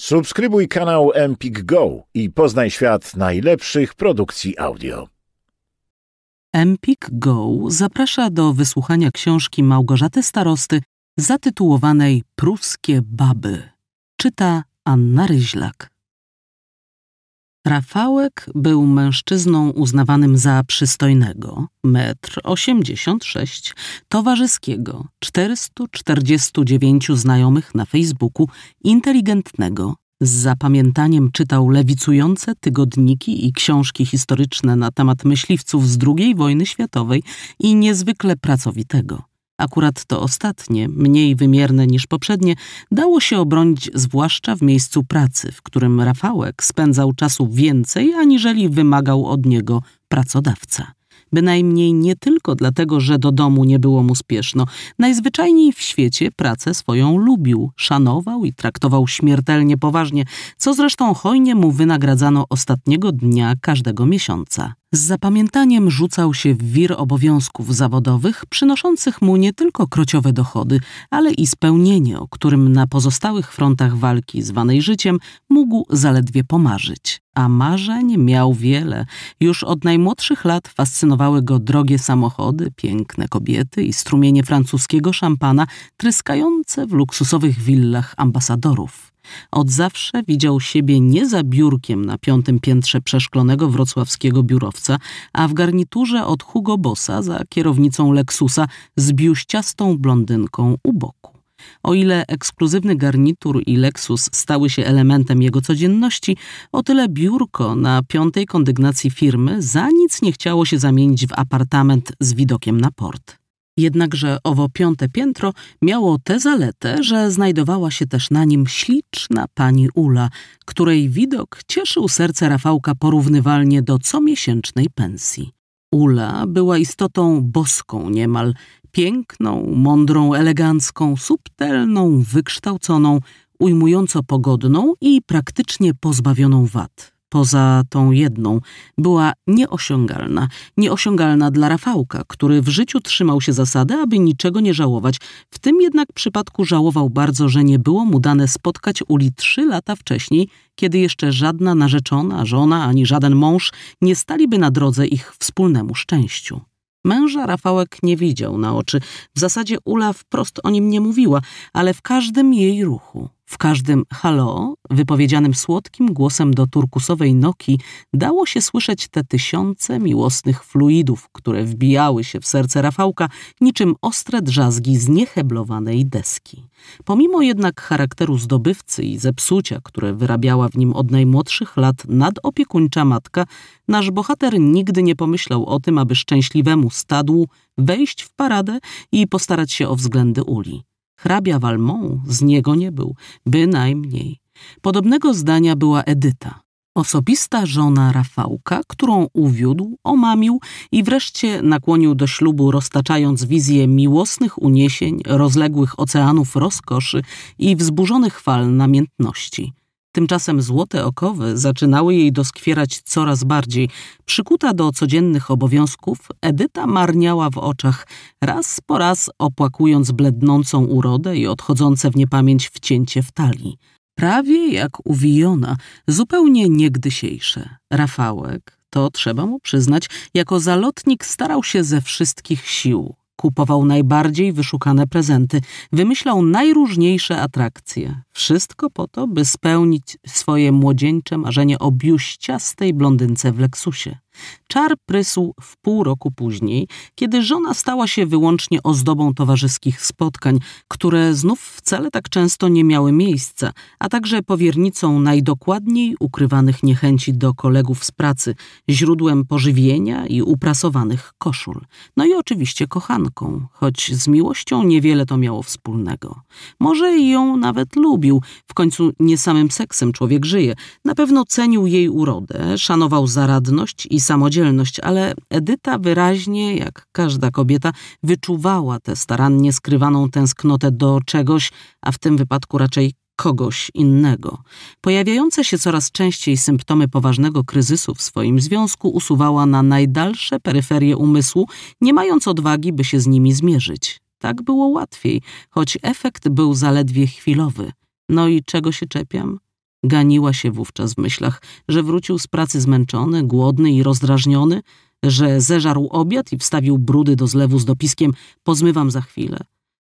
Subskrybuj kanał Empik Go i poznaj świat najlepszych produkcji audio. Empik Go zaprasza do wysłuchania książki Małgorzaty Starosty zatytułowanej Pruskie baby. Czyta Anna Ryźlak. Rafałek był mężczyzną uznawanym za przystojnego, metr 86, towarzyskiego, 449 znajomych na Facebooku, inteligentnego, z zapamiętaniem czytał lewicujące tygodniki i książki historyczne na temat myśliwców z II wojny światowej i niezwykle pracowitego. Akurat to ostatnie, mniej wymierne niż poprzednie, dało się obronić zwłaszcza w miejscu pracy, w którym Rafałek spędzał czasu więcej, aniżeli wymagał od niego pracodawca. Bynajmniej nie tylko dlatego, że do domu nie było mu spieszno. Najzwyczajniej w świecie pracę swoją lubił, szanował i traktował śmiertelnie poważnie, co zresztą hojnie mu wynagradzano ostatniego dnia każdego miesiąca. Z zapamiętaniem rzucał się w wir obowiązków zawodowych, przynoszących mu nie tylko krociowe dochody, ale i spełnienie, o którym na pozostałych frontach walki zwanej życiem mógł zaledwie pomarzyć. A marzeń miał wiele. Już od najmłodszych lat fascynowały go drogie samochody, piękne kobiety i strumienie francuskiego szampana tryskające w luksusowych willach ambasadorów. Od zawsze widział siebie nie za biurkiem na piątym piętrze przeszklonego wrocławskiego biurowca, a w garniturze od Hugo Bossa za kierownicą Lexusa z biuściastą blondynką u boku. O ile ekskluzywny garnitur i Lexus stały się elementem jego codzienności, o tyle biurko na piątej kondygnacji firmy za nic nie chciało się zamienić w apartament z widokiem na port. Jednakże owo piąte piętro miało tę zaletę, że znajdowała się też na nim śliczna pani Ula, której widok cieszył serce Rafałka porównywalnie do comiesięcznej pensji. Ula była istotą boską niemal, piękną, mądrą, elegancką, subtelną, wykształconą, ujmująco pogodną i praktycznie pozbawioną wad poza tą jedną, była nieosiągalna. Nieosiągalna dla Rafałka, który w życiu trzymał się zasady, aby niczego nie żałować. W tym jednak przypadku żałował bardzo, że nie było mu dane spotkać Uli trzy lata wcześniej, kiedy jeszcze żadna narzeczona, żona ani żaden mąż nie staliby na drodze ich wspólnemu szczęściu. Męża Rafałek nie widział na oczy. W zasadzie Ula wprost o nim nie mówiła, ale w każdym jej ruchu, w każdym halo, wypowiedzianym słodkim głosem do turkusowej noki, dało się słyszeć te tysiące miłosnych fluidów, które wbijały się w serce Rafałka niczym ostre drzazgi z deski. Pomimo jednak charakteru zdobywcy i zepsucia, które wyrabiała w nim od najmłodszych lat nadopiekuńcza matka, nasz bohater nigdy nie pomyślał o tym, aby szczęśliwemu stadłu wejść w paradę i postarać się o względy uli. Hrabia Valmont z niego nie był, bynajmniej. Podobnego zdania była Edyta, osobista żona Rafałka, którą uwiódł, omamił i wreszcie nakłonił do ślubu, roztaczając wizję miłosnych uniesień, rozległych oceanów rozkoszy i wzburzonych fal namiętności – Tymczasem złote okowy zaczynały jej doskwierać coraz bardziej. Przykuta do codziennych obowiązków, Edyta marniała w oczach, raz po raz opłakując blednącą urodę i odchodzące w niepamięć wcięcie w talii. Prawie jak uwijona, zupełnie niegdysiejsze. Rafałek, to trzeba mu przyznać, jako zalotnik starał się ze wszystkich sił kupował najbardziej wyszukane prezenty, wymyślał najróżniejsze atrakcje. Wszystko po to, by spełnić swoje młodzieńcze marzenie o biuściastej blondynce w Leksusie. Czar prysł w pół roku później, kiedy żona stała się wyłącznie ozdobą towarzyskich spotkań, które znów wcale tak często nie miały miejsca, a także powiernicą najdokładniej ukrywanych niechęci do kolegów z pracy, źródłem pożywienia i uprasowanych koszul. No i oczywiście kochanką, choć z miłością niewiele to miało wspólnego. Może ją nawet lubił, w końcu nie samym seksem człowiek żyje. Na pewno cenił jej urodę, szanował zaradność i samodzielność, ale Edyta wyraźnie, jak każda kobieta, wyczuwała tę starannie skrywaną tęsknotę do czegoś, a w tym wypadku raczej kogoś innego. Pojawiające się coraz częściej symptomy poważnego kryzysu w swoim związku usuwała na najdalsze peryferie umysłu, nie mając odwagi, by się z nimi zmierzyć. Tak było łatwiej, choć efekt był zaledwie chwilowy. No i czego się czepiam? Ganiła się wówczas w myślach, że wrócił z pracy zmęczony, głodny i rozdrażniony, że zeżarł obiad i wstawił brudy do zlewu z dopiskiem pozmywam za chwilę,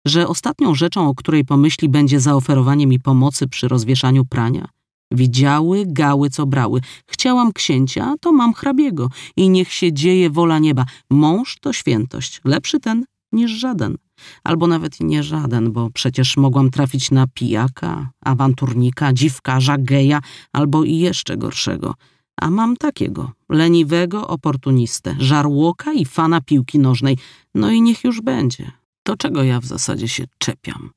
że ostatnią rzeczą, o której pomyśli, będzie zaoferowanie mi pomocy przy rozwieszaniu prania. Widziały gały, co brały. Chciałam księcia, to mam hrabiego i niech się dzieje wola nieba. Mąż to świętość, lepszy ten niż żaden albo nawet nie żaden, bo przecież mogłam trafić na pijaka, awanturnika, dziwkarza, geja albo i jeszcze gorszego. A mam takiego, leniwego oportunistę, żarłoka i fana piłki nożnej. No i niech już będzie. To czego ja w zasadzie się czepiam?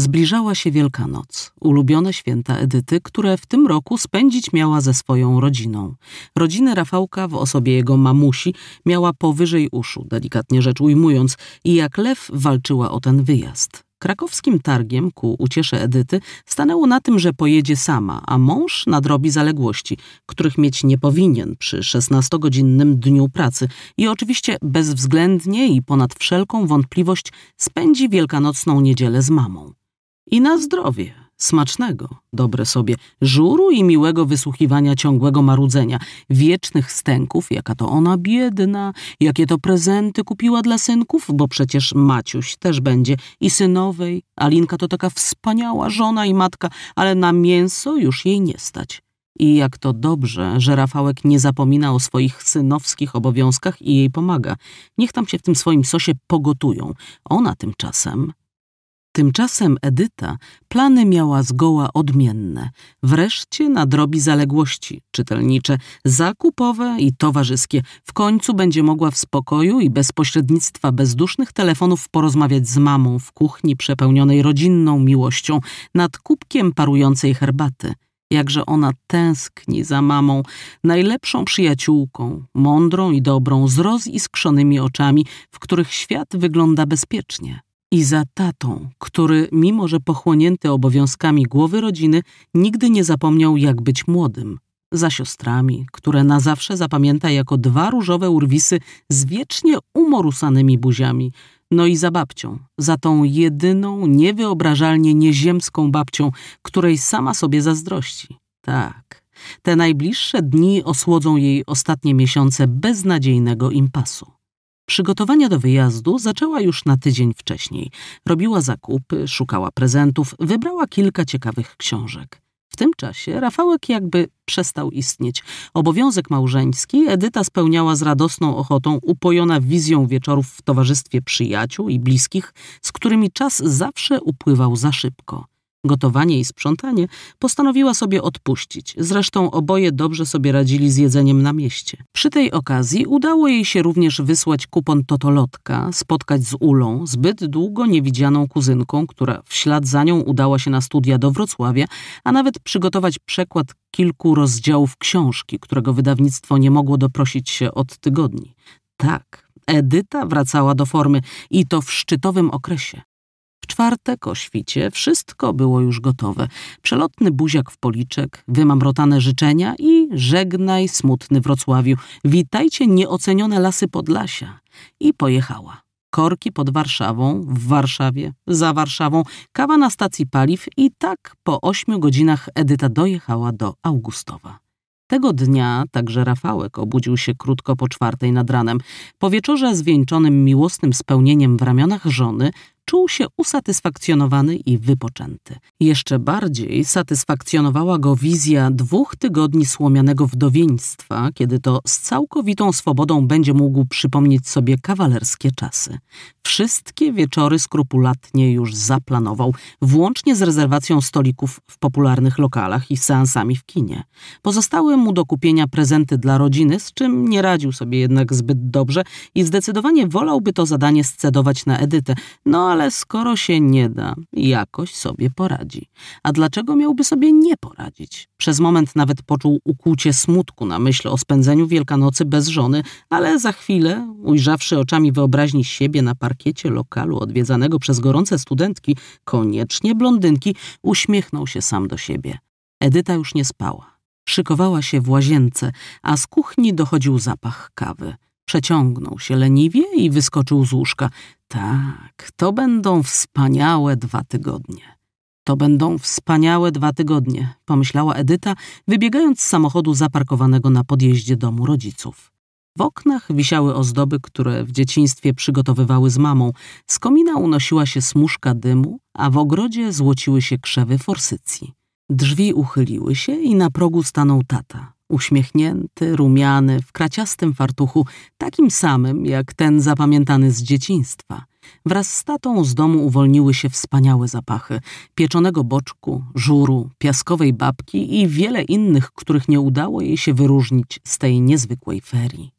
Zbliżała się Wielkanoc, ulubione święta Edyty, które w tym roku spędzić miała ze swoją rodziną. Rodzinę Rafałka w osobie jego mamusi miała powyżej uszu, delikatnie rzecz ujmując, i jak lew walczyła o ten wyjazd. Krakowskim targiem ku uciesze Edyty stanęło na tym, że pojedzie sama, a mąż nadrobi zaległości, których mieć nie powinien przy 16-godzinnym dniu pracy i oczywiście bezwzględnie i ponad wszelką wątpliwość spędzi wielkanocną niedzielę z mamą. I na zdrowie, smacznego, dobre sobie, żuru i miłego wysłuchiwania ciągłego marudzenia, wiecznych stęków, jaka to ona biedna, jakie to prezenty kupiła dla synków, bo przecież Maciuś też będzie i synowej, Alinka to taka wspaniała żona i matka, ale na mięso już jej nie stać. I jak to dobrze, że Rafałek nie zapomina o swoich synowskich obowiązkach i jej pomaga. Niech tam się w tym swoim sosie pogotują. Ona tymczasem Tymczasem Edyta plany miała zgoła odmienne. Wreszcie nadrobi zaległości czytelnicze, zakupowe i towarzyskie. W końcu będzie mogła w spokoju i bez pośrednictwa bezdusznych telefonów porozmawiać z mamą w kuchni przepełnionej rodzinną miłością nad kubkiem parującej herbaty. Jakże ona tęskni za mamą, najlepszą przyjaciółką, mądrą i dobrą, z roziskrzonymi oczami, w których świat wygląda bezpiecznie i za tatą, który, mimo że pochłonięty obowiązkami głowy rodziny, nigdy nie zapomniał, jak być młodym, za siostrami, które na zawsze zapamięta jako dwa różowe urwisy z wiecznie umorusanymi buziami, no i za babcią, za tą jedyną, niewyobrażalnie nieziemską babcią, której sama sobie zazdrości. Tak, te najbliższe dni osłodzą jej ostatnie miesiące beznadziejnego impasu. Przygotowania do wyjazdu zaczęła już na tydzień wcześniej. Robiła zakupy, szukała prezentów, wybrała kilka ciekawych książek. W tym czasie Rafałek jakby przestał istnieć. Obowiązek małżeński Edyta spełniała z radosną ochotą, upojona wizją wieczorów w towarzystwie przyjaciół i bliskich, z którymi czas zawsze upływał za szybko. Gotowanie i sprzątanie postanowiła sobie odpuścić, zresztą oboje dobrze sobie radzili z jedzeniem na mieście. Przy tej okazji udało jej się również wysłać kupon Totolotka, spotkać z Ulą, zbyt długo niewidzianą kuzynką, która w ślad za nią udała się na studia do Wrocławia, a nawet przygotować przekład kilku rozdziałów książki, którego wydawnictwo nie mogło doprosić się od tygodni. Tak, Edyta wracała do formy i to w szczytowym okresie. W czwartek o świcie wszystko było już gotowe. Przelotny buziak w policzek, wymamrotane życzenia i żegnaj smutny Wrocławiu. Witajcie nieocenione lasy Podlasia. I pojechała. Korki pod Warszawą, w Warszawie, za Warszawą, kawa na stacji paliw i tak po ośmiu godzinach Edyta dojechała do Augustowa. Tego dnia także Rafałek obudził się krótko po czwartej nad ranem. Po wieczorze zwieńczonym miłosnym spełnieniem w ramionach żony czuł się usatysfakcjonowany i wypoczęty. Jeszcze bardziej satysfakcjonowała go wizja dwóch tygodni słomianego wdowieństwa, kiedy to z całkowitą swobodą będzie mógł przypomnieć sobie kawalerskie czasy. Wszystkie wieczory skrupulatnie już zaplanował, włącznie z rezerwacją stolików w popularnych lokalach i seansami w kinie. Pozostały mu do kupienia prezenty dla rodziny, z czym nie radził sobie jednak zbyt dobrze i zdecydowanie wolałby to zadanie scedować na Edytę, no ale skoro się nie da, jakoś sobie poradzi. A dlaczego miałby sobie nie poradzić? Przez moment nawet poczuł ukłucie smutku na myśl o spędzeniu Wielkanocy bez żony, ale za chwilę, ujrzawszy oczami wyobraźni siebie na parkiecie lokalu odwiedzanego przez gorące studentki, koniecznie blondynki, uśmiechnął się sam do siebie. Edyta już nie spała. Szykowała się w łazience, a z kuchni dochodził zapach kawy. Przeciągnął się leniwie i wyskoczył z łóżka. Tak, to będą wspaniałe dwa tygodnie. To będą wspaniałe dwa tygodnie, pomyślała Edyta, wybiegając z samochodu zaparkowanego na podjeździe domu rodziców. W oknach wisiały ozdoby, które w dzieciństwie przygotowywały z mamą. Z komina unosiła się smuszka dymu, a w ogrodzie złociły się krzewy forsycji. Drzwi uchyliły się i na progu stanął tata. Uśmiechnięty, rumiany, w kraciastym fartuchu, takim samym jak ten zapamiętany z dzieciństwa. Wraz z tatą z domu uwolniły się wspaniałe zapachy. Pieczonego boczku, żuru, piaskowej babki i wiele innych, których nie udało jej się wyróżnić z tej niezwykłej ferii.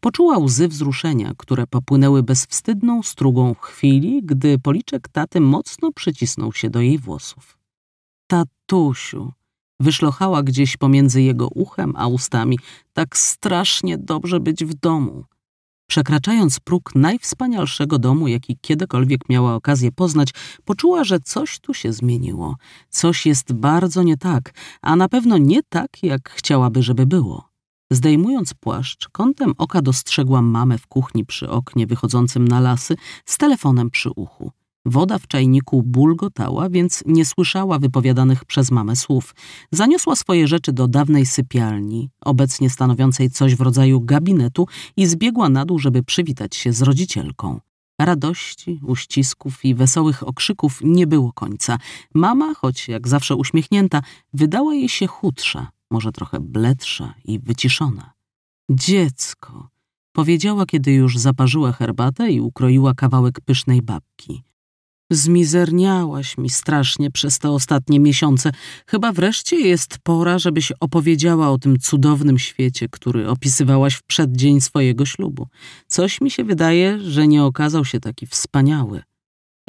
Poczuła łzy wzruszenia, które popłynęły bezwstydną strugą w chwili, gdy policzek taty mocno przycisnął się do jej włosów. Tatusiu, wyszlochała gdzieś pomiędzy jego uchem a ustami. Tak strasznie dobrze być w domu. Przekraczając próg najwspanialszego domu, jaki kiedykolwiek miała okazję poznać, poczuła, że coś tu się zmieniło. Coś jest bardzo nie tak, a na pewno nie tak, jak chciałaby, żeby było. Zdejmując płaszcz, kątem oka dostrzegła mamę w kuchni przy oknie wychodzącym na lasy z telefonem przy uchu. Woda w czajniku bulgotała, więc nie słyszała wypowiadanych przez mamę słów. Zaniosła swoje rzeczy do dawnej sypialni, obecnie stanowiącej coś w rodzaju gabinetu i zbiegła na dół, żeby przywitać się z rodzicielką. Radości, uścisków i wesołych okrzyków nie było końca. Mama, choć jak zawsze uśmiechnięta, wydała jej się chudsza, może trochę bledsza i wyciszona. Dziecko, powiedziała, kiedy już zaparzyła herbatę i ukroiła kawałek pysznej babki. Zmizerniałaś mi strasznie przez te ostatnie miesiące. Chyba wreszcie jest pora, żebyś opowiedziała o tym cudownym świecie, który opisywałaś w przeddzień swojego ślubu. Coś mi się wydaje, że nie okazał się taki wspaniały.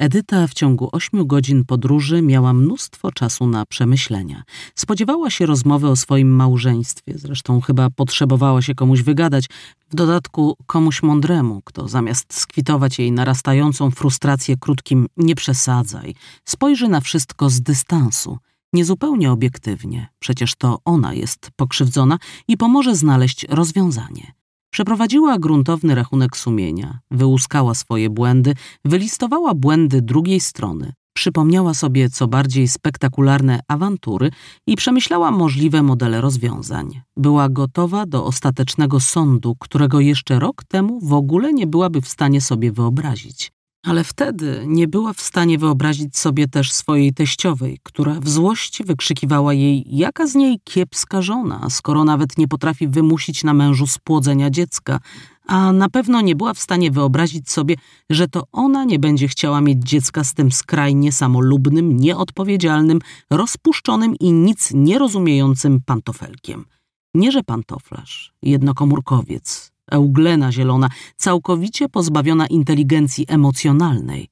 Edyta w ciągu ośmiu godzin podróży miała mnóstwo czasu na przemyślenia. Spodziewała się rozmowy o swoim małżeństwie, zresztą chyba potrzebowała się komuś wygadać, w dodatku komuś mądremu, kto zamiast skwitować jej narastającą frustrację krótkim nie przesadzaj, spojrzy na wszystko z dystansu, niezupełnie obiektywnie, przecież to ona jest pokrzywdzona i pomoże znaleźć rozwiązanie. Przeprowadziła gruntowny rachunek sumienia, wyłuskała swoje błędy, wylistowała błędy drugiej strony, przypomniała sobie co bardziej spektakularne awantury i przemyślała możliwe modele rozwiązań. Była gotowa do ostatecznego sądu, którego jeszcze rok temu w ogóle nie byłaby w stanie sobie wyobrazić. Ale wtedy nie była w stanie wyobrazić sobie też swojej teściowej, która w złości wykrzykiwała jej, jaka z niej kiepska żona, skoro nawet nie potrafi wymusić na mężu spłodzenia dziecka, a na pewno nie była w stanie wyobrazić sobie, że to ona nie będzie chciała mieć dziecka z tym skrajnie samolubnym, nieodpowiedzialnym, rozpuszczonym i nic nierozumiejącym pantofelkiem. Nie, że pantoflarz, jednokomórkowiec, euglena zielona, całkowicie pozbawiona inteligencji emocjonalnej.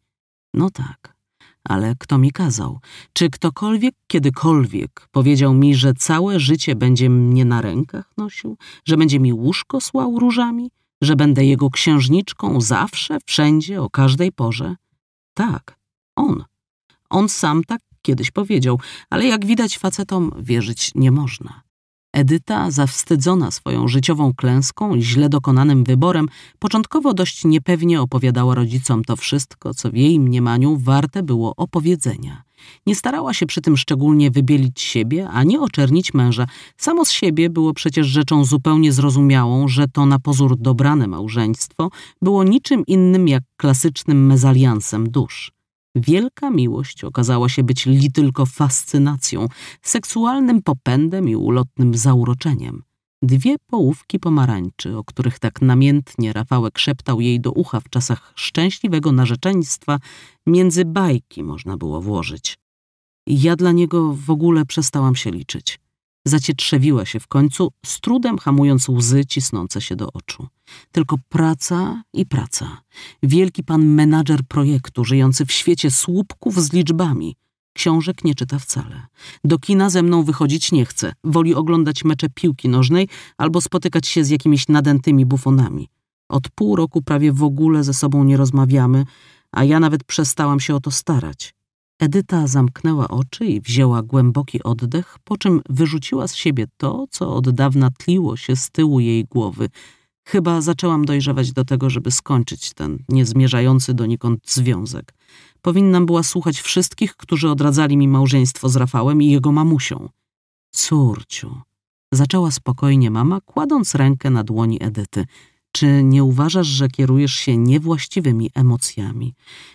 No tak, ale kto mi kazał? Czy ktokolwiek kiedykolwiek powiedział mi, że całe życie będzie mnie na rękach nosił, że będzie mi łóżko słał różami, że będę jego księżniczką zawsze, wszędzie, o każdej porze? Tak, on. On sam tak kiedyś powiedział, ale jak widać facetom wierzyć nie można. Edyta, zawstydzona swoją życiową klęską i źle dokonanym wyborem, początkowo dość niepewnie opowiadała rodzicom to wszystko, co w jej mniemaniu warte było opowiedzenia. Nie starała się przy tym szczególnie wybielić siebie, ani oczernić męża. Samo z siebie było przecież rzeczą zupełnie zrozumiałą, że to na pozór dobrane małżeństwo było niczym innym jak klasycznym mezaliansem dusz. Wielka miłość okazała się być li tylko fascynacją, seksualnym popędem i ulotnym zauroczeniem. Dwie połówki pomarańczy, o których tak namiętnie Rafałek szeptał jej do ucha w czasach szczęśliwego narzeczeństwa, między bajki można było włożyć. Ja dla niego w ogóle przestałam się liczyć. Zacietrzewiła się w końcu, z trudem hamując łzy cisnące się do oczu. Tylko praca i praca. Wielki pan menadżer projektu, żyjący w świecie słupków z liczbami. Książek nie czyta wcale. Do kina ze mną wychodzić nie chce. Woli oglądać mecze piłki nożnej albo spotykać się z jakimiś nadętymi bufonami. Od pół roku prawie w ogóle ze sobą nie rozmawiamy, a ja nawet przestałam się o to starać. Edyta zamknęła oczy i wzięła głęboki oddech, po czym wyrzuciła z siebie to, co od dawna tliło się z tyłu jej głowy. Chyba zaczęłam dojrzewać do tego, żeby skończyć ten niezmierzający donikąd związek. Powinnam była słuchać wszystkich, którzy odradzali mi małżeństwo z Rafałem i jego mamusią. Córciu, zaczęła spokojnie mama, kładąc rękę na dłoni Edyty. Czy nie uważasz, że kierujesz się niewłaściwymi emocjami,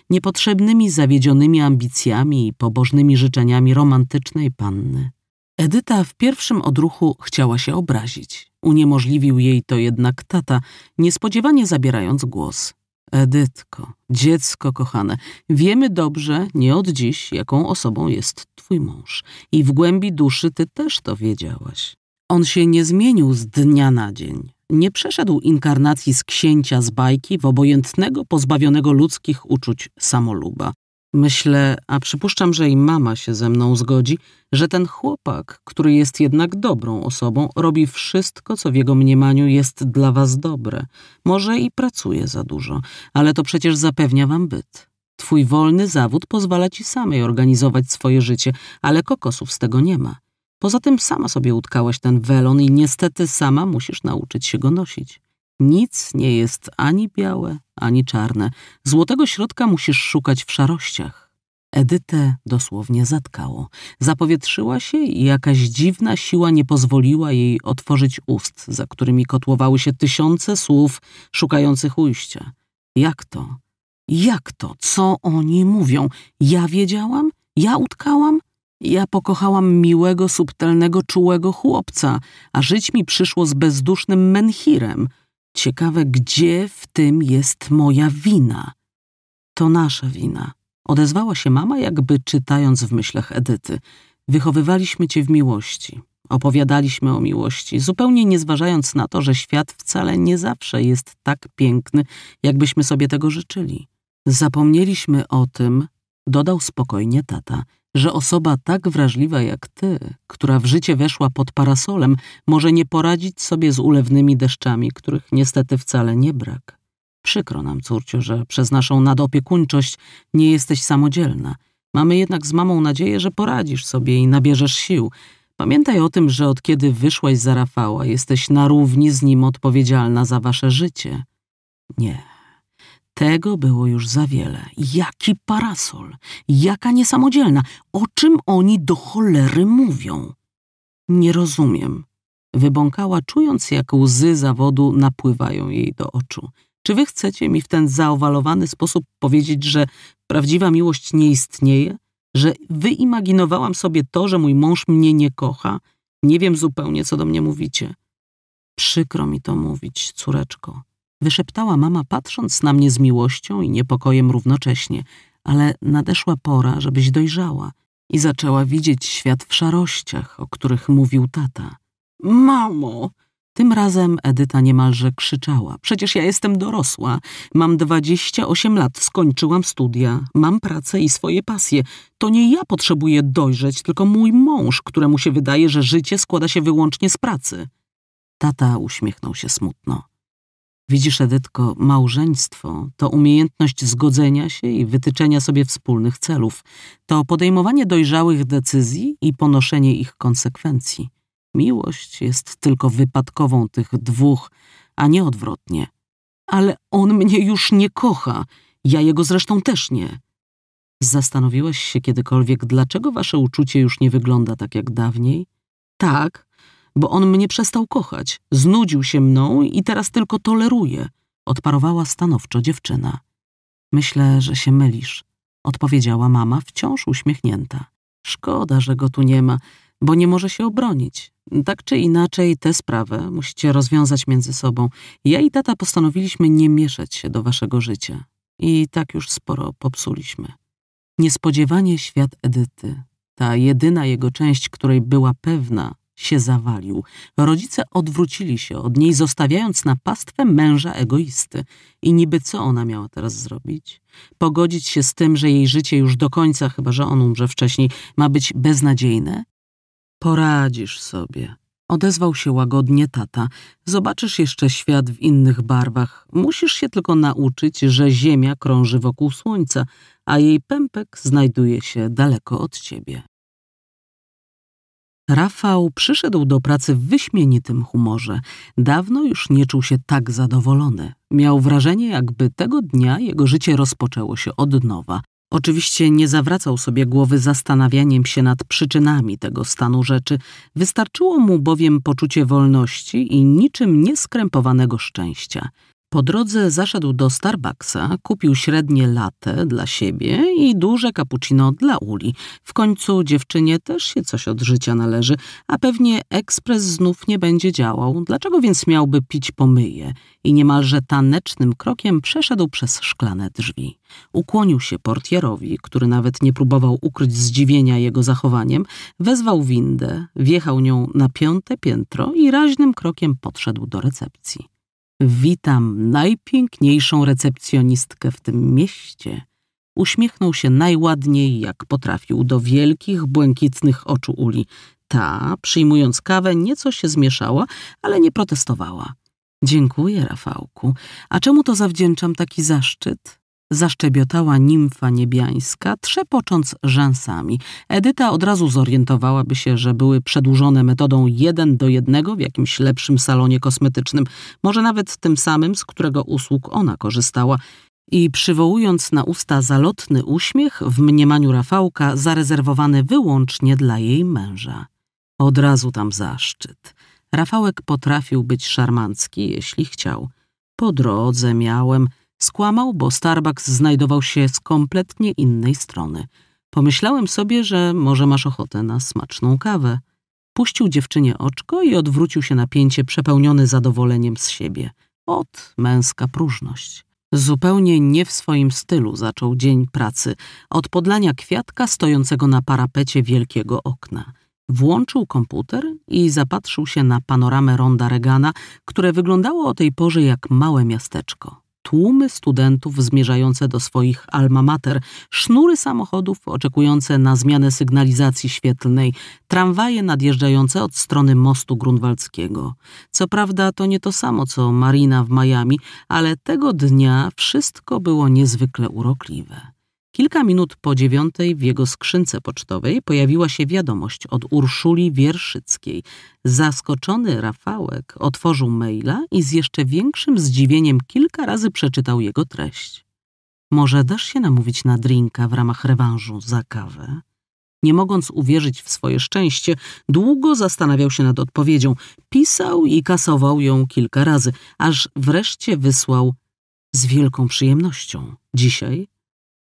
niepotrzebnymi zawiedzionymi ambicjami i pobożnymi życzeniami romantycznej panny? Edyta w pierwszym odruchu chciała się obrazić. Uniemożliwił jej to jednak tata, niespodziewanie zabierając głos. Edytko, dziecko kochane, wiemy dobrze, nie od dziś, jaką osobą jest twój mąż. I w głębi duszy ty też to wiedziałaś. On się nie zmienił z dnia na dzień nie przeszedł inkarnacji z księcia z bajki w obojętnego, pozbawionego ludzkich uczuć samoluba. Myślę, a przypuszczam, że i mama się ze mną zgodzi, że ten chłopak, który jest jednak dobrą osobą, robi wszystko, co w jego mniemaniu jest dla was dobre. Może i pracuje za dużo, ale to przecież zapewnia wam byt. Twój wolny zawód pozwala ci samej organizować swoje życie, ale kokosów z tego nie ma. Poza tym sama sobie utkałaś ten welon i niestety sama musisz nauczyć się go nosić. Nic nie jest ani białe, ani czarne. Złotego środka musisz szukać w szarościach. Edytę dosłownie zatkało. Zapowietrzyła się i jakaś dziwna siła nie pozwoliła jej otworzyć ust, za którymi kotłowały się tysiące słów szukających ujścia. Jak to? Jak to? Co oni mówią? Ja wiedziałam? Ja utkałam? Ja pokochałam miłego, subtelnego, czułego chłopca, a żyć mi przyszło z bezdusznym menhirem. Ciekawe, gdzie w tym jest moja wina? To nasza wina. Odezwała się mama, jakby czytając w myślach Edyty. Wychowywaliśmy cię w miłości. Opowiadaliśmy o miłości, zupełnie nie zważając na to, że świat wcale nie zawsze jest tak piękny, jakbyśmy sobie tego życzyli. Zapomnieliśmy o tym, dodał spokojnie tata, że osoba tak wrażliwa jak ty, która w życie weszła pod parasolem, może nie poradzić sobie z ulewnymi deszczami, których niestety wcale nie brak. Przykro nam, córciu, że przez naszą nadopiekuńczość nie jesteś samodzielna. Mamy jednak z mamą nadzieję, że poradzisz sobie i nabierzesz sił. Pamiętaj o tym, że od kiedy wyszłaś za Rafała, jesteś na równi z nim odpowiedzialna za wasze życie. Nie, tego było już za wiele. Jaki parasol, jaka niesamodzielna, o czym oni do cholery mówią? Nie rozumiem. Wybąkała, czując jak łzy zawodu napływają jej do oczu. Czy wy chcecie mi w ten zaowalowany sposób powiedzieć, że prawdziwa miłość nie istnieje? Że wyimaginowałam sobie to, że mój mąż mnie nie kocha? Nie wiem zupełnie, co do mnie mówicie. Przykro mi to mówić, córeczko wyszeptała mama, patrząc na mnie z miłością i niepokojem równocześnie, ale nadeszła pora, żebyś dojrzała i zaczęła widzieć świat w szarościach, o których mówił tata. Mamo! Tym razem Edyta niemalże krzyczała. Przecież ja jestem dorosła. Mam 28 lat, skończyłam studia, mam pracę i swoje pasje. To nie ja potrzebuję dojrzeć, tylko mój mąż, któremu się wydaje, że życie składa się wyłącznie z pracy. Tata uśmiechnął się smutno. Widzisz, Edytko, małżeństwo to umiejętność zgodzenia się i wytyczenia sobie wspólnych celów. To podejmowanie dojrzałych decyzji i ponoszenie ich konsekwencji. Miłość jest tylko wypadkową tych dwóch, a nie odwrotnie. Ale on mnie już nie kocha, ja jego zresztą też nie. Zastanowiłaś się kiedykolwiek, dlaczego wasze uczucie już nie wygląda tak jak dawniej? Tak, bo on mnie przestał kochać, znudził się mną i teraz tylko toleruje, odparowała stanowczo dziewczyna. Myślę, że się mylisz, odpowiedziała mama, wciąż uśmiechnięta. Szkoda, że go tu nie ma, bo nie może się obronić. Tak czy inaczej, tę sprawę musicie rozwiązać między sobą. Ja i tata postanowiliśmy nie mieszać się do waszego życia. I tak już sporo popsuliśmy. Niespodziewanie świat Edyty, ta jedyna jego część, której była pewna, się zawalił. Rodzice odwrócili się od niej, zostawiając na pastwę męża egoisty. I niby co ona miała teraz zrobić? Pogodzić się z tym, że jej życie już do końca, chyba że on umrze wcześniej, ma być beznadziejne? Poradzisz sobie. Odezwał się łagodnie tata. Zobaczysz jeszcze świat w innych barwach. Musisz się tylko nauczyć, że Ziemia krąży wokół Słońca, a jej pępek znajduje się daleko od ciebie. Rafał przyszedł do pracy w wyśmienitym humorze. Dawno już nie czuł się tak zadowolony. Miał wrażenie, jakby tego dnia jego życie rozpoczęło się od nowa. Oczywiście nie zawracał sobie głowy zastanawianiem się nad przyczynami tego stanu rzeczy. Wystarczyło mu bowiem poczucie wolności i niczym nieskrępowanego szczęścia. Po drodze zaszedł do Starbucksa, kupił średnie latte dla siebie i duże cappuccino dla Uli. W końcu dziewczynie też się coś od życia należy, a pewnie ekspres znów nie będzie działał. Dlaczego więc miałby pić pomyje? I niemalże tanecznym krokiem przeszedł przez szklane drzwi. Ukłonił się portierowi, który nawet nie próbował ukryć zdziwienia jego zachowaniem, wezwał windę, wjechał nią na piąte piętro i raźnym krokiem podszedł do recepcji. Witam najpiękniejszą recepcjonistkę w tym mieście. Uśmiechnął się najładniej, jak potrafił, do wielkich, błękitnych oczu Uli. Ta, przyjmując kawę, nieco się zmieszała, ale nie protestowała. Dziękuję, Rafałku. A czemu to zawdzięczam taki zaszczyt? zaszczebiotała nimfa niebiańska, trzepocząc rzęsami. Edyta od razu zorientowałaby się, że były przedłużone metodą jeden do jednego w jakimś lepszym salonie kosmetycznym, może nawet tym samym, z którego usług ona korzystała. I przywołując na usta zalotny uśmiech, w mniemaniu Rafałka zarezerwowany wyłącznie dla jej męża. Od razu tam zaszczyt. Rafałek potrafił być szarmancki, jeśli chciał. Po drodze miałem Skłamał, bo Starbucks znajdował się z kompletnie innej strony. Pomyślałem sobie, że może masz ochotę na smaczną kawę. Puścił dziewczynie oczko i odwrócił się napięcie, przepełniony zadowoleniem z siebie. Ot, męska próżność. Zupełnie nie w swoim stylu zaczął dzień pracy, od podlania kwiatka stojącego na parapecie wielkiego okna. Włączył komputer i zapatrzył się na panoramę Ronda Regana, które wyglądało o tej porze jak małe miasteczko tłumy studentów zmierzające do swoich alma mater, sznury samochodów oczekujące na zmianę sygnalizacji świetlnej, tramwaje nadjeżdżające od strony mostu grunwaldzkiego. Co prawda to nie to samo co Marina w Miami, ale tego dnia wszystko było niezwykle urokliwe. Kilka minut po dziewiątej w jego skrzynce pocztowej pojawiła się wiadomość od Urszuli Wierszyckiej. Zaskoczony Rafałek otworzył maila i z jeszcze większym zdziwieniem kilka razy przeczytał jego treść. Może dasz się namówić na drinka w ramach rewanżu za kawę? Nie mogąc uwierzyć w swoje szczęście, długo zastanawiał się nad odpowiedzią. Pisał i kasował ją kilka razy, aż wreszcie wysłał z wielką przyjemnością. Dzisiaj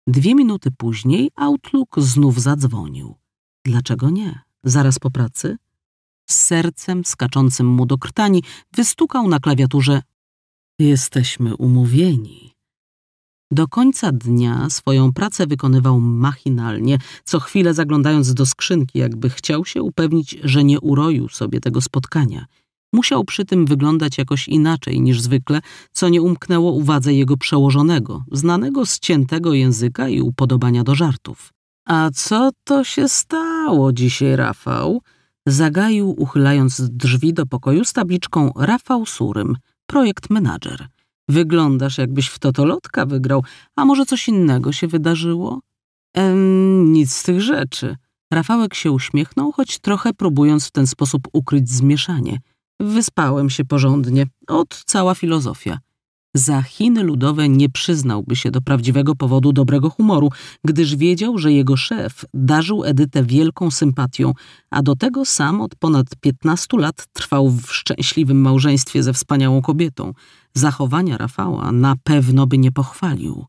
Dwie minuty później Outlook znów zadzwonił. Dlaczego nie? Zaraz po pracy? Z sercem skaczącym mu do krtani wystukał na klawiaturze Jesteśmy umówieni. Do końca dnia swoją pracę wykonywał machinalnie, co chwilę zaglądając do skrzynki, jakby chciał się upewnić, że nie uroił sobie tego spotkania – Musiał przy tym wyglądać jakoś inaczej niż zwykle, co nie umknęło uwadze jego przełożonego, znanego z ciętego języka i upodobania do żartów. A co to się stało dzisiaj, Rafał? Zagaił, uchylając drzwi do pokoju z tabliczką Rafał Surym, projekt menadżer. Wyglądasz, jakbyś w totolotka wygrał, a może coś innego się wydarzyło? Ehm, nic z tych rzeczy. Rafałek się uśmiechnął, choć trochę próbując w ten sposób ukryć zmieszanie – Wyspałem się porządnie. Od cała filozofia. Za Chiny Ludowe nie przyznałby się do prawdziwego powodu dobrego humoru, gdyż wiedział, że jego szef darzył Edytę wielką sympatią, a do tego sam od ponad 15 lat trwał w szczęśliwym małżeństwie ze wspaniałą kobietą. Zachowania Rafała na pewno by nie pochwalił.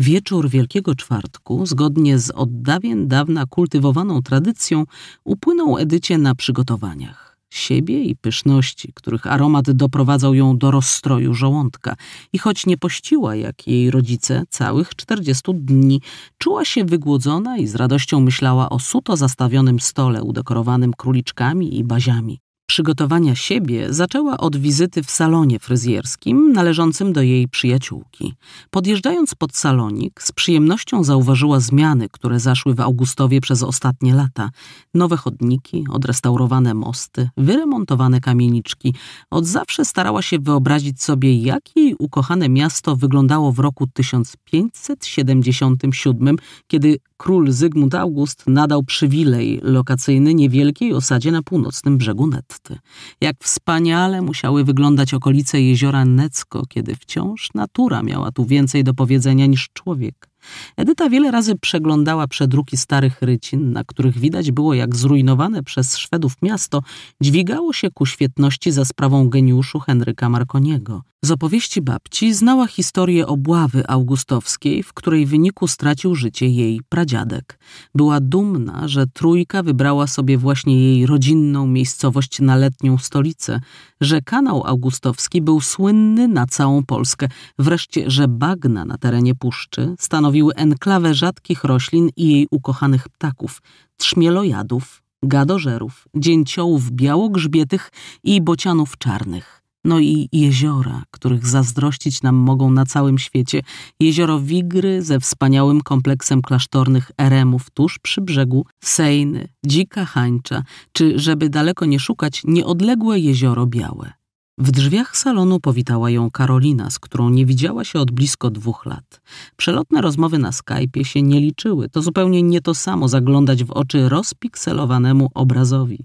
Wieczór Wielkiego Czwartku, zgodnie z od dawien dawna kultywowaną tradycją, upłynął Edycie na przygotowaniach. Siebie i pyszności, których aromat doprowadzał ją do rozstroju żołądka. I choć nie pościła, jak jej rodzice, całych czterdziestu dni, czuła się wygłodzona i z radością myślała o suto zastawionym stole udekorowanym króliczkami i baziami. Przygotowania siebie zaczęła od wizyty w salonie fryzjerskim należącym do jej przyjaciółki. Podjeżdżając pod salonik, z przyjemnością zauważyła zmiany, które zaszły w Augustowie przez ostatnie lata. Nowe chodniki, odrestaurowane mosty, wyremontowane kamieniczki. Od zawsze starała się wyobrazić sobie, jak jej ukochane miasto wyglądało w roku 1577, kiedy król Zygmunt August nadał przywilej lokacyjny niewielkiej osadzie na północnym brzegu Netty. Jak wspaniale musiały wyglądać okolice jeziora Necko, kiedy wciąż natura miała tu więcej do powiedzenia niż człowiek. Edyta wiele razy przeglądała przedruki starych rycin, na których widać było, jak zrujnowane przez Szwedów miasto dźwigało się ku świetności za sprawą geniuszu Henryka Marconiego. Z opowieści babci znała historię obławy augustowskiej, w której wyniku stracił życie jej pradziadek. Była dumna, że trójka wybrała sobie właśnie jej rodzinną miejscowość na letnią stolicę, że kanał augustowski był słynny na całą Polskę, wreszcie, że bagna na terenie puszczy stanowiły enklawę rzadkich roślin i jej ukochanych ptaków, trzmielojadów, gadożerów, dzięciołów białogrzbietych i bocianów czarnych no i jeziora, których zazdrościć nam mogą na całym świecie. Jezioro Wigry ze wspaniałym kompleksem klasztornych eremów tuż przy brzegu, Sejny, Dzika Hańcza, czy, żeby daleko nie szukać, nieodległe Jezioro Białe. W drzwiach salonu powitała ją Karolina, z którą nie widziała się od blisko dwóch lat. Przelotne rozmowy na Skype'ie się nie liczyły. To zupełnie nie to samo zaglądać w oczy rozpikselowanemu obrazowi.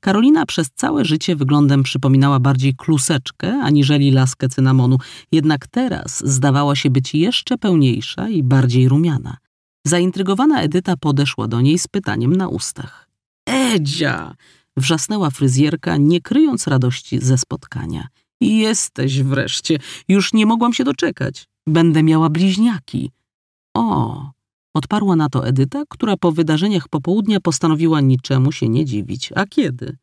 Karolina przez całe życie wyglądem przypominała bardziej kluseczkę aniżeli laskę cynamonu, jednak teraz zdawała się być jeszcze pełniejsza i bardziej rumiana. Zaintrygowana Edyta podeszła do niej z pytaniem na ustach. Edzia, wrzasnęła fryzjerka, nie kryjąc radości ze spotkania. Jesteś wreszcie. Już nie mogłam się doczekać. Będę miała bliźniaki. O, odparła na to Edyta, która po wydarzeniach popołudnia postanowiła niczemu się nie dziwić. A kiedy?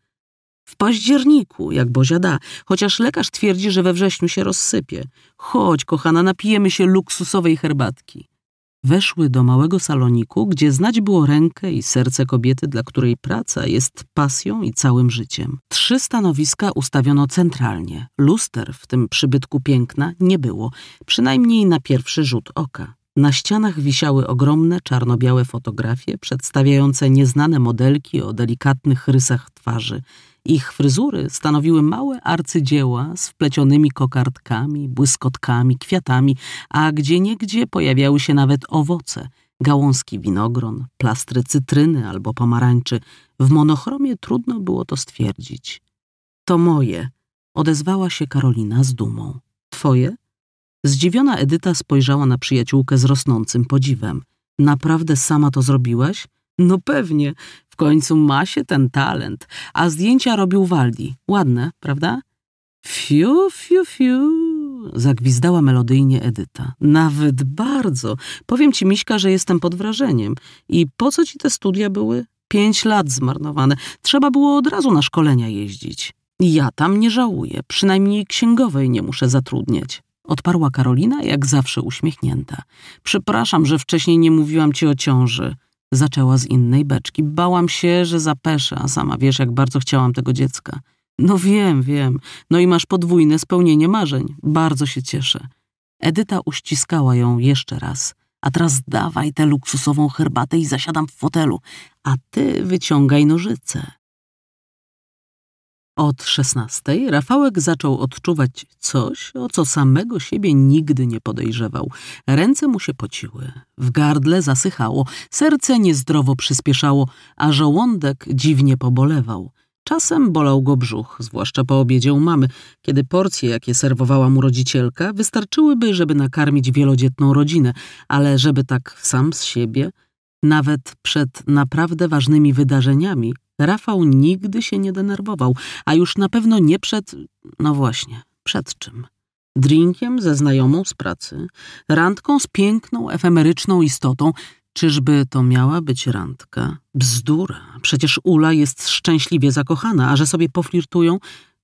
W październiku, jak Bozia da, chociaż lekarz twierdzi, że we wrześniu się rozsypie. Chodź, kochana, napijemy się luksusowej herbatki. Weszły do małego saloniku, gdzie znać było rękę i serce kobiety, dla której praca jest pasją i całym życiem. Trzy stanowiska ustawiono centralnie. Luster w tym przybytku piękna nie było, przynajmniej na pierwszy rzut oka. Na ścianach wisiały ogromne czarno-białe fotografie przedstawiające nieznane modelki o delikatnych rysach twarzy ich fryzury stanowiły małe arcydzieła z wplecionymi kokardkami, błyskotkami, kwiatami, a niegdzie pojawiały się nawet owoce, gałązki winogron, plastry cytryny albo pomarańczy. W monochromie trudno było to stwierdzić. To moje, odezwała się Karolina z dumą. Twoje? Zdziwiona Edyta spojrzała na przyjaciółkę z rosnącym podziwem. Naprawdę sama to zrobiłaś? No pewnie, w końcu ma się ten talent. A zdjęcia robił Waldi. Ładne, prawda? Fiu, fiu, fiu, zagwizdała melodyjnie Edyta. Nawet bardzo. Powiem ci, Miśka, że jestem pod wrażeniem. I po co ci te studia były? Pięć lat zmarnowane. Trzeba było od razu na szkolenia jeździć. Ja tam nie żałuję, przynajmniej księgowej nie muszę zatrudniać. Odparła Karolina, jak zawsze uśmiechnięta. Przepraszam, że wcześniej nie mówiłam ci o ciąży. Zaczęła z innej beczki. Bałam się, że zapeszę, a sama wiesz, jak bardzo chciałam tego dziecka. No wiem, wiem. No i masz podwójne spełnienie marzeń. Bardzo się cieszę. Edyta uściskała ją jeszcze raz. A teraz dawaj tę luksusową herbatę i zasiadam w fotelu, a ty wyciągaj nożyce. Od szesnastej Rafałek zaczął odczuwać coś, o co samego siebie nigdy nie podejrzewał. Ręce mu się pociły, w gardle zasychało, serce niezdrowo przyspieszało, a żołądek dziwnie pobolewał. Czasem bolał go brzuch, zwłaszcza po obiedzie u mamy, kiedy porcje, jakie serwowała mu rodzicielka, wystarczyłyby, żeby nakarmić wielodzietną rodzinę, ale żeby tak sam z siebie, nawet przed naprawdę ważnymi wydarzeniami, Rafał nigdy się nie denerwował, a już na pewno nie przed. No właśnie, przed czym? Drinkiem ze znajomą z pracy, randką z piękną, efemeryczną istotą. Czyżby to miała być randka? Bzdura. Przecież Ula jest szczęśliwie zakochana, a że sobie poflirtują,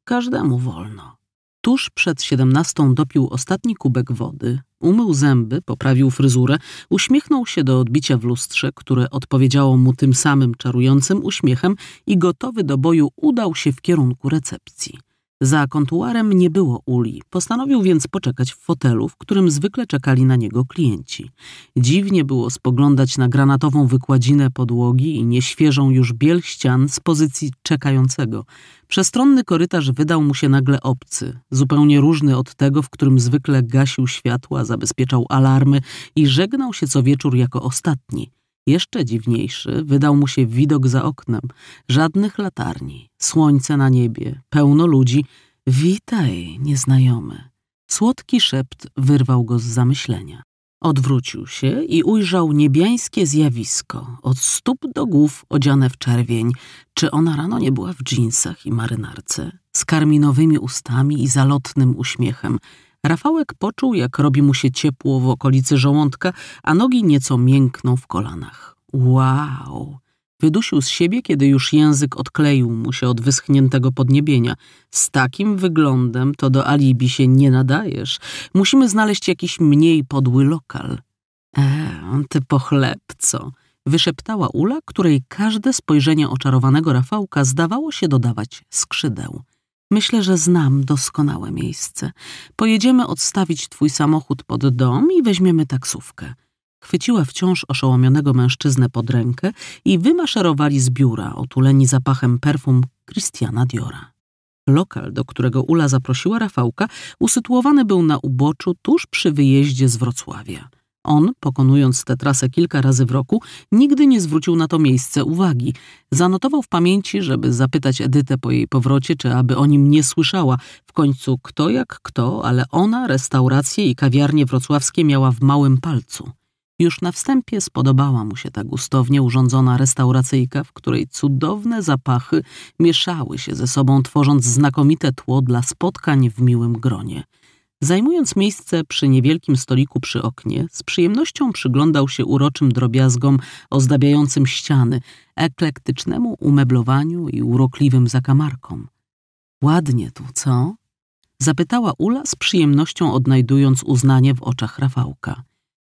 każdemu wolno. Tuż przed siedemnastą dopił ostatni kubek wody, umył zęby, poprawił fryzurę, uśmiechnął się do odbicia w lustrze, które odpowiedziało mu tym samym czarującym uśmiechem i gotowy do boju udał się w kierunku recepcji. Za kontuarem nie było uli, postanowił więc poczekać w fotelu, w którym zwykle czekali na niego klienci. Dziwnie było spoglądać na granatową wykładzinę podłogi i nieświeżą już biel ścian z pozycji czekającego. Przestronny korytarz wydał mu się nagle obcy, zupełnie różny od tego, w którym zwykle gasił światła, zabezpieczał alarmy i żegnał się co wieczór jako ostatni. Jeszcze dziwniejszy wydał mu się widok za oknem. Żadnych latarni, słońce na niebie, pełno ludzi. Witaj, nieznajomy. Słodki szept wyrwał go z zamyślenia. Odwrócił się i ujrzał niebiańskie zjawisko, od stóp do głów odziane w czerwień. Czy ona rano nie była w dżinsach i marynarce? Z karminowymi ustami i zalotnym uśmiechem. Rafałek poczuł, jak robi mu się ciepło w okolicy żołądka, a nogi nieco miękną w kolanach. Wow! Wydusił z siebie, kiedy już język odkleił mu się od wyschniętego podniebienia. Z takim wyglądem to do alibi się nie nadajesz. Musimy znaleźć jakiś mniej podły lokal. Eee, ty pochlebco! Wyszeptała Ula, której każde spojrzenie oczarowanego Rafałka zdawało się dodawać skrzydeł. Myślę, że znam doskonałe miejsce. Pojedziemy odstawić twój samochód pod dom i weźmiemy taksówkę. Chwyciła wciąż oszołomionego mężczyznę pod rękę i wymaszerowali z biura, otuleni zapachem perfum Christiana Diora. Lokal, do którego Ula zaprosiła Rafałka, usytuowany był na uboczu tuż przy wyjeździe z Wrocławia. On, pokonując tę trasę kilka razy w roku, nigdy nie zwrócił na to miejsce uwagi. Zanotował w pamięci, żeby zapytać Edytę po jej powrocie, czy aby o nim nie słyszała. W końcu kto jak kto, ale ona restauracje i kawiarnie wrocławskie miała w małym palcu. Już na wstępie spodobała mu się ta gustownie urządzona restauracyjka, w której cudowne zapachy mieszały się ze sobą, tworząc znakomite tło dla spotkań w miłym gronie. Zajmując miejsce przy niewielkim stoliku przy oknie, z przyjemnością przyglądał się uroczym drobiazgom ozdabiającym ściany, eklektycznemu umeblowaniu i urokliwym zakamarkom. Ładnie tu, co? Zapytała Ula z przyjemnością odnajdując uznanie w oczach Rafałka.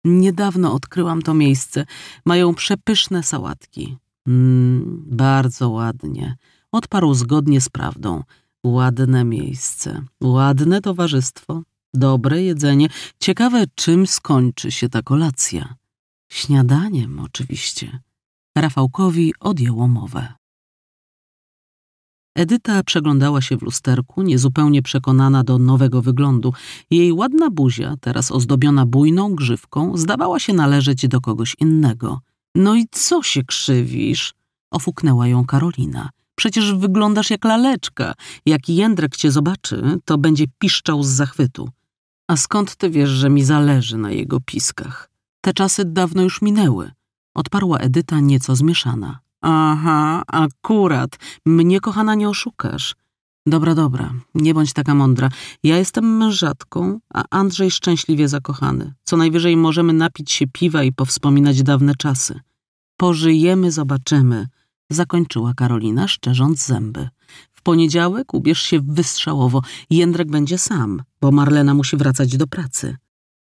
Niedawno odkryłam to miejsce. Mają przepyszne sałatki. Mm, bardzo ładnie. Odparł zgodnie z prawdą. Ładne miejsce, ładne towarzystwo. Dobre jedzenie. Ciekawe, czym skończy się ta kolacja. Śniadaniem, oczywiście. Rafałkowi odjęło mowę. Edyta przeglądała się w lusterku, niezupełnie przekonana do nowego wyglądu. Jej ładna buzia, teraz ozdobiona bujną grzywką, zdawała się należeć do kogoś innego. No i co się krzywisz? ofuknęła ją Karolina. Przecież wyglądasz jak laleczka. Jak Jędrek cię zobaczy, to będzie piszczał z zachwytu. A skąd ty wiesz, że mi zależy na jego piskach? Te czasy dawno już minęły, odparła Edyta nieco zmieszana. Aha, akurat. Mnie, kochana, nie oszukasz. Dobra, dobra, nie bądź taka mądra. Ja jestem mężatką, a Andrzej szczęśliwie zakochany. Co najwyżej możemy napić się piwa i powspominać dawne czasy. Pożyjemy, zobaczymy, zakończyła Karolina, szczerząc zęby. W poniedziałek ubierz się wystrzałowo. Jędrek będzie sam, bo Marlena musi wracać do pracy.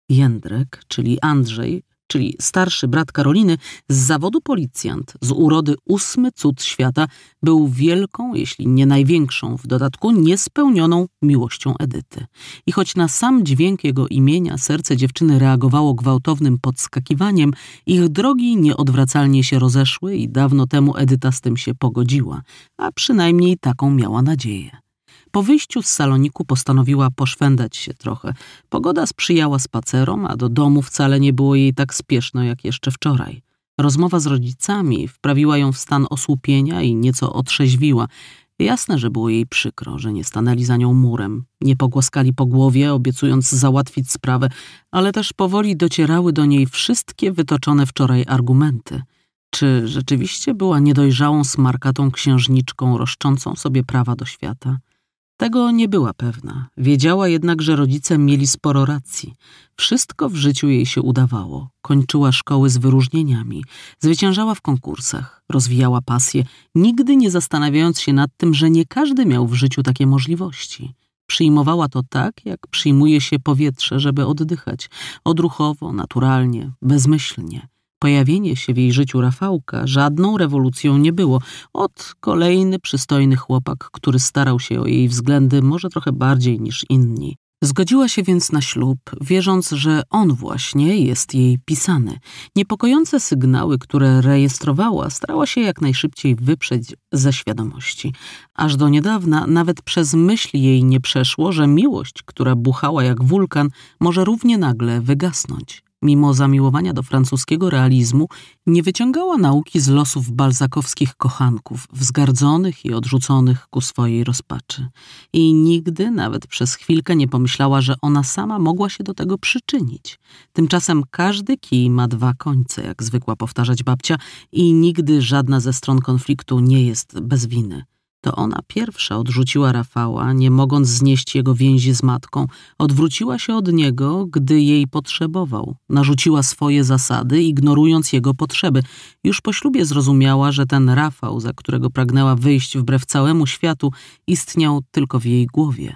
Jędrek, czyli Andrzej, czyli starszy brat Karoliny, z zawodu policjant, z urody ósmy cud świata, był wielką, jeśli nie największą, w dodatku niespełnioną miłością Edyty. I choć na sam dźwięk jego imienia serce dziewczyny reagowało gwałtownym podskakiwaniem, ich drogi nieodwracalnie się rozeszły i dawno temu Edyta z tym się pogodziła, a przynajmniej taką miała nadzieję. Po wyjściu z saloniku postanowiła poszwendać się trochę. Pogoda sprzyjała spacerom, a do domu wcale nie było jej tak spieszno jak jeszcze wczoraj. Rozmowa z rodzicami wprawiła ją w stan osłupienia i nieco otrzeźwiła. Jasne, że było jej przykro, że nie stanęli za nią murem, nie pogłaskali po głowie, obiecując załatwić sprawę, ale też powoli docierały do niej wszystkie wytoczone wczoraj argumenty. Czy rzeczywiście była niedojrzałą, smarkatą księżniczką roszczącą sobie prawa do świata? Tego nie była pewna. Wiedziała jednak, że rodzice mieli sporo racji. Wszystko w życiu jej się udawało. Kończyła szkoły z wyróżnieniami, zwyciężała w konkursach, rozwijała pasję, nigdy nie zastanawiając się nad tym, że nie każdy miał w życiu takie możliwości. Przyjmowała to tak, jak przyjmuje się powietrze, żeby oddychać, odruchowo, naturalnie, bezmyślnie. Pojawienie się w jej życiu Rafałka żadną rewolucją nie było. Od kolejny przystojny chłopak, który starał się o jej względy może trochę bardziej niż inni. Zgodziła się więc na ślub, wierząc, że on właśnie jest jej pisany. Niepokojące sygnały, które rejestrowała, starała się jak najszybciej wyprzeć ze świadomości. Aż do niedawna nawet przez myśl jej nie przeszło, że miłość, która buchała jak wulkan, może równie nagle wygasnąć mimo zamiłowania do francuskiego realizmu, nie wyciągała nauki z losów balzakowskich kochanków, wzgardzonych i odrzuconych ku swojej rozpaczy. I nigdy nawet przez chwilkę nie pomyślała, że ona sama mogła się do tego przyczynić. Tymczasem każdy kij ma dwa końce, jak zwykła powtarzać babcia, i nigdy żadna ze stron konfliktu nie jest bez winy. To ona pierwsza odrzuciła Rafała, nie mogąc znieść jego więzi z matką. Odwróciła się od niego, gdy jej potrzebował. Narzuciła swoje zasady, ignorując jego potrzeby. Już po ślubie zrozumiała, że ten Rafał, za którego pragnęła wyjść wbrew całemu światu, istniał tylko w jej głowie.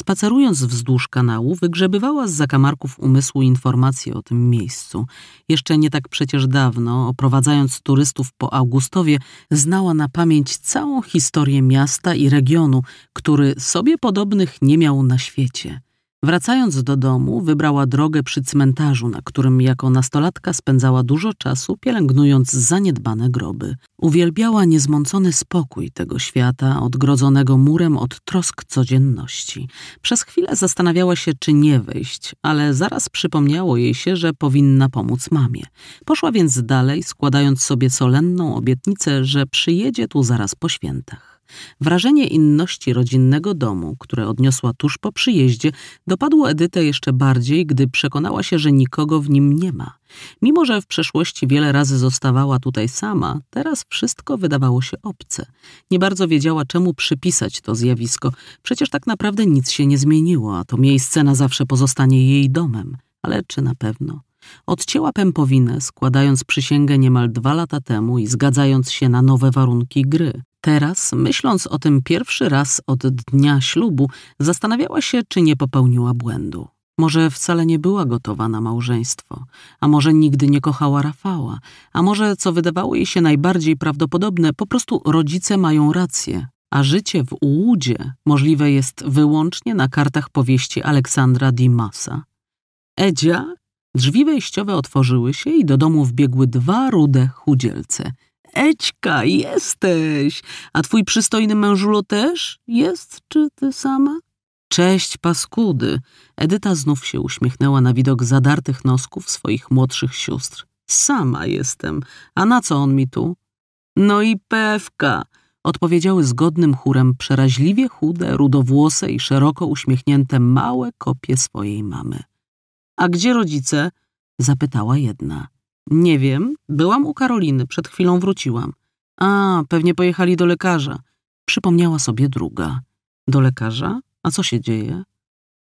Spacerując wzdłuż kanału, wygrzebywała z zakamarków umysłu informacje o tym miejscu. Jeszcze nie tak przecież dawno, oprowadzając turystów po Augustowie, znała na pamięć całą historię miasta i regionu, który sobie podobnych nie miał na świecie. Wracając do domu, wybrała drogę przy cmentarzu, na którym jako nastolatka spędzała dużo czasu, pielęgnując zaniedbane groby. Uwielbiała niezmącony spokój tego świata, odgrodzonego murem od trosk codzienności. Przez chwilę zastanawiała się, czy nie wejść, ale zaraz przypomniało jej się, że powinna pomóc mamie. Poszła więc dalej, składając sobie solenną obietnicę, że przyjedzie tu zaraz po świętach. Wrażenie inności rodzinnego domu, które odniosła tuż po przyjeździe, dopadło Edytę jeszcze bardziej, gdy przekonała się, że nikogo w nim nie ma. Mimo, że w przeszłości wiele razy zostawała tutaj sama, teraz wszystko wydawało się obce. Nie bardzo wiedziała, czemu przypisać to zjawisko. Przecież tak naprawdę nic się nie zmieniło, a to miejsce na zawsze pozostanie jej domem. Ale czy na pewno? Odcięła pępowinę, składając przysięgę niemal dwa lata temu i zgadzając się na nowe warunki gry. Teraz, myśląc o tym pierwszy raz od dnia ślubu, zastanawiała się, czy nie popełniła błędu. Może wcale nie była gotowa na małżeństwo, a może nigdy nie kochała Rafała, a może, co wydawało jej się najbardziej prawdopodobne, po prostu rodzice mają rację, a życie w ułudzie możliwe jest wyłącznie na kartach powieści Aleksandra Dimasa. Edzia Drzwi wejściowe otworzyły się i do domu wbiegły dwa rude chudzielce. Ećka, jesteś! A twój przystojny mężulo też jest, czy ty sama? Cześć, paskudy! Edyta znów się uśmiechnęła na widok zadartych nosków swoich młodszych sióstr. Sama jestem. A na co on mi tu? No i pewka! Odpowiedziały zgodnym chórem przeraźliwie chude, rudowłose i szeroko uśmiechnięte małe kopie swojej mamy. A gdzie rodzice? Zapytała jedna. Nie wiem, byłam u Karoliny, przed chwilą wróciłam. A, pewnie pojechali do lekarza. Przypomniała sobie druga. Do lekarza? A co się dzieje?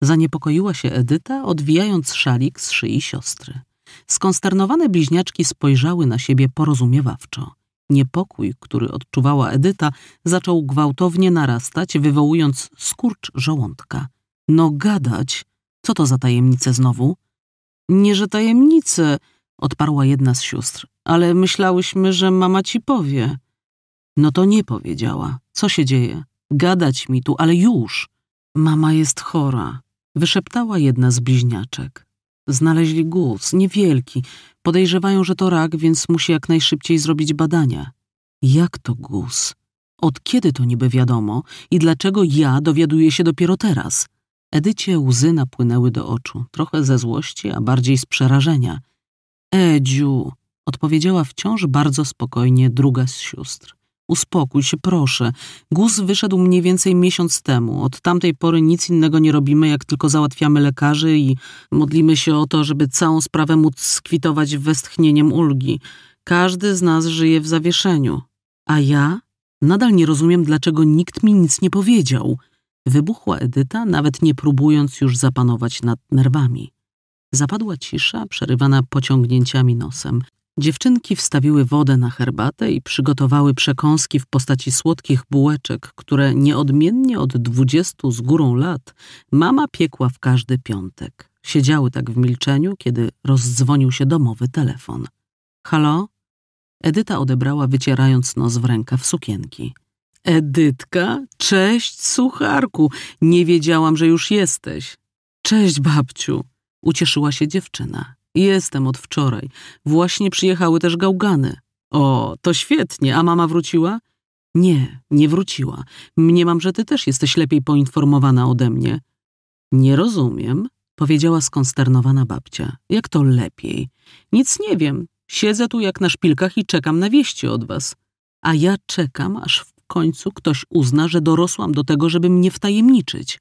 Zaniepokoiła się Edyta, odwijając szalik z szyi siostry. Skonsternowane bliźniaczki spojrzały na siebie porozumiewawczo. Niepokój, który odczuwała Edyta, zaczął gwałtownie narastać, wywołując skurcz żołądka. No gadać, co to za tajemnice znowu? Nie, że tajemnice, odparła jedna z sióstr, ale myślałyśmy, że mama ci powie. No to nie powiedziała. Co się dzieje? Gadać mi tu, ale już. Mama jest chora, wyszeptała jedna z bliźniaczek. Znaleźli głód, niewielki. Podejrzewają, że to rak, więc musi jak najszybciej zrobić badania. Jak to guz? Od kiedy to niby wiadomo i dlaczego ja dowiaduję się dopiero teraz? Edycie łzy napłynęły do oczu, trochę ze złości, a bardziej z przerażenia. Edziu, odpowiedziała wciąż bardzo spokojnie druga z sióstr. Uspokój się, proszę. Guz wyszedł mniej więcej miesiąc temu. Od tamtej pory nic innego nie robimy, jak tylko załatwiamy lekarzy i modlimy się o to, żeby całą sprawę móc skwitować westchnieniem ulgi. Każdy z nas żyje w zawieszeniu. A ja? Nadal nie rozumiem, dlaczego nikt mi nic nie powiedział. Wybuchła Edyta, nawet nie próbując już zapanować nad nerwami. Zapadła cisza, przerywana pociągnięciami nosem. Dziewczynki wstawiły wodę na herbatę i przygotowały przekąski w postaci słodkich bułeczek, które nieodmiennie od dwudziestu z górą lat mama piekła w każdy piątek. Siedziały tak w milczeniu, kiedy rozdzwonił się domowy telefon. Halo? Edyta odebrała, wycierając nos w rękaw sukienki. Edytka, cześć, sucharku, nie wiedziałam, że już jesteś. Cześć, babciu, ucieszyła się dziewczyna. Jestem od wczoraj. Właśnie przyjechały też gałgany. O, to świetnie, a mama wróciła? Nie, nie wróciła. Mniemam, że ty też jesteś lepiej poinformowana ode mnie. Nie rozumiem, powiedziała skonsternowana babcia. Jak to lepiej? Nic nie wiem. Siedzę tu jak na szpilkach i czekam na wieści od was. A ja czekam, aż końcu ktoś uzna, że dorosłam do tego, żeby mnie wtajemniczyć.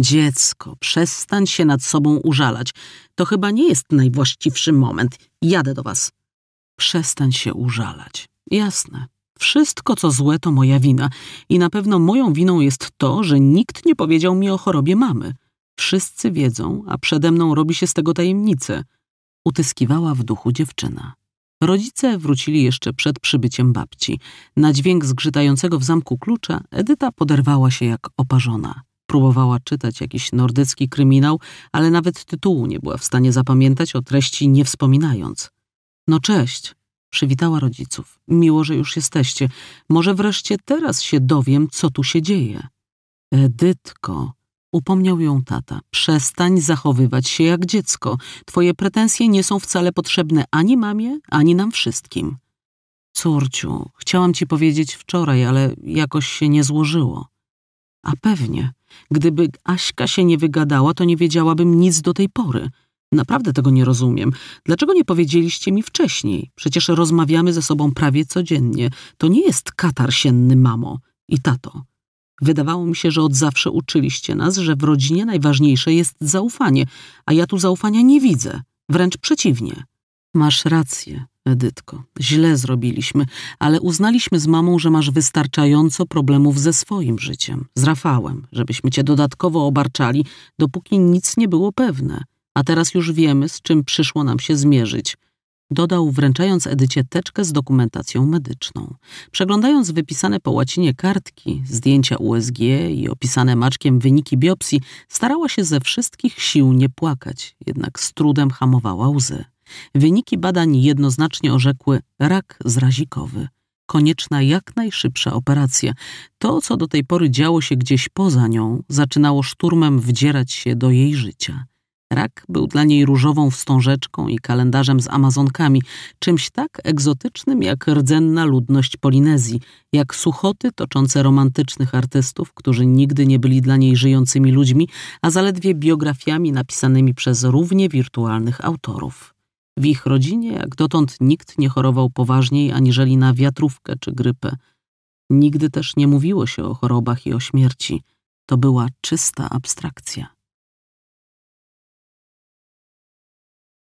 Dziecko, przestań się nad sobą użalać. To chyba nie jest najwłaściwszy moment. Jadę do was. Przestań się użalać. Jasne. Wszystko, co złe, to moja wina. I na pewno moją winą jest to, że nikt nie powiedział mi o chorobie mamy. Wszyscy wiedzą, a przede mną robi się z tego tajemnicę. Utyskiwała w duchu dziewczyna. Rodzice wrócili jeszcze przed przybyciem babci. Na dźwięk zgrzytającego w zamku klucza Edyta poderwała się jak oparzona. Próbowała czytać jakiś nordycki kryminał, ale nawet tytułu nie była w stanie zapamiętać o treści nie wspominając. No cześć, przywitała rodziców. Miło, że już jesteście. Może wreszcie teraz się dowiem, co tu się dzieje. Edytko, Upomniał ją tata. Przestań zachowywać się jak dziecko. Twoje pretensje nie są wcale potrzebne ani mamie, ani nam wszystkim. Córciu, chciałam ci powiedzieć wczoraj, ale jakoś się nie złożyło. A pewnie, gdyby Aśka się nie wygadała, to nie wiedziałabym nic do tej pory. Naprawdę tego nie rozumiem. Dlaczego nie powiedzieliście mi wcześniej? Przecież rozmawiamy ze sobą prawie codziennie. To nie jest katarsienny, mamo i tato. Wydawało mi się, że od zawsze uczyliście nas, że w rodzinie najważniejsze jest zaufanie, a ja tu zaufania nie widzę, wręcz przeciwnie. Masz rację, Edytko, źle zrobiliśmy, ale uznaliśmy z mamą, że masz wystarczająco problemów ze swoim życiem, z Rafałem, żebyśmy cię dodatkowo obarczali, dopóki nic nie było pewne. A teraz już wiemy, z czym przyszło nam się zmierzyć dodał, wręczając Edycie teczkę z dokumentacją medyczną. Przeglądając wypisane po łacinie kartki, zdjęcia USG i opisane maczkiem wyniki biopsji, starała się ze wszystkich sił nie płakać, jednak z trudem hamowała łzy. Wyniki badań jednoznacznie orzekły rak zrazikowy. Konieczna jak najszybsza operacja. To, co do tej pory działo się gdzieś poza nią, zaczynało szturmem wdzierać się do jej życia. Rak był dla niej różową wstążeczką i kalendarzem z amazonkami, czymś tak egzotycznym jak rdzenna ludność Polinezji, jak suchoty toczące romantycznych artystów, którzy nigdy nie byli dla niej żyjącymi ludźmi, a zaledwie biografiami napisanymi przez równie wirtualnych autorów. W ich rodzinie jak dotąd nikt nie chorował poważniej aniżeli na wiatrówkę czy grypę. Nigdy też nie mówiło się o chorobach i o śmierci. To była czysta abstrakcja.